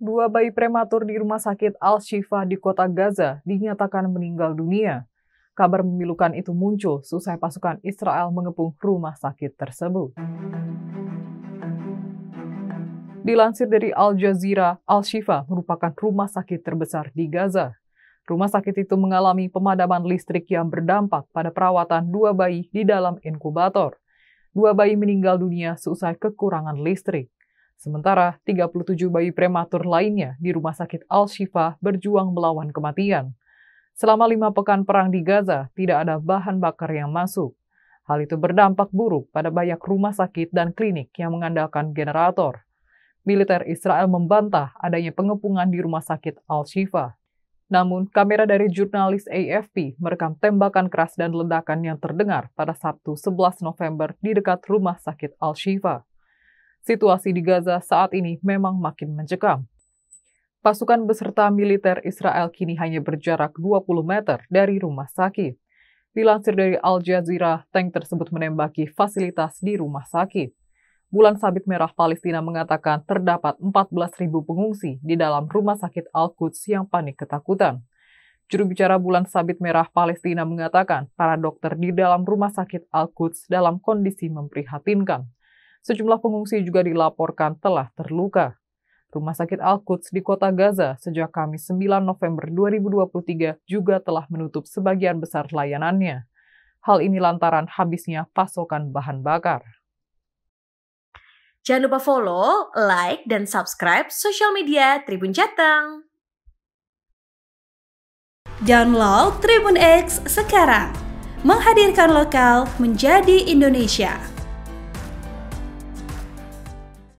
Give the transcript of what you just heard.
Dua bayi prematur di rumah sakit Al-Shifa di kota Gaza dinyatakan meninggal dunia. Kabar memilukan itu muncul seusai pasukan Israel mengepung rumah sakit tersebut. Dilansir dari Al Jazeera, Al-Shifa merupakan rumah sakit terbesar di Gaza. Rumah sakit itu mengalami pemadaman listrik yang berdampak pada perawatan dua bayi di dalam inkubator. Dua bayi meninggal dunia seusai kekurangan listrik. Sementara 37 bayi prematur lainnya di Rumah Sakit Al-Shifa berjuang melawan kematian. Selama lima pekan perang di Gaza, tidak ada bahan bakar yang masuk. Hal itu berdampak buruk pada banyak rumah sakit dan klinik yang mengandalkan generator. Militer Israel membantah adanya pengepungan di Rumah Sakit Al-Shifa. Namun, kamera dari jurnalis AFP merekam tembakan keras dan ledakan yang terdengar pada Sabtu 11 November di dekat Rumah Sakit Al-Shifa situasi di Gaza saat ini memang makin mencekam. Pasukan beserta militer Israel kini hanya berjarak 20 meter dari rumah sakit. Dilansir dari Al Jazeera, tank tersebut menembaki fasilitas di rumah sakit. Bulan Sabit Merah Palestina mengatakan terdapat 14.000 pengungsi di dalam rumah sakit Al-Quds yang panik ketakutan. Juru bicara Bulan Sabit Merah Palestina mengatakan para dokter di dalam rumah sakit Al-Quds dalam kondisi memprihatinkan. Sejumlah pengungsi juga dilaporkan telah terluka. Rumah Sakit Al-Quds di kota Gaza sejak Kamis 9 November 2023 juga telah menutup sebagian besar layanannya. Hal ini lantaran habisnya pasokan bahan bakar. Jangan lupa follow, like, dan subscribe sosial media Tribun Jateng. Download Tribun X sekarang. Menghadirkan lokal menjadi Indonesia.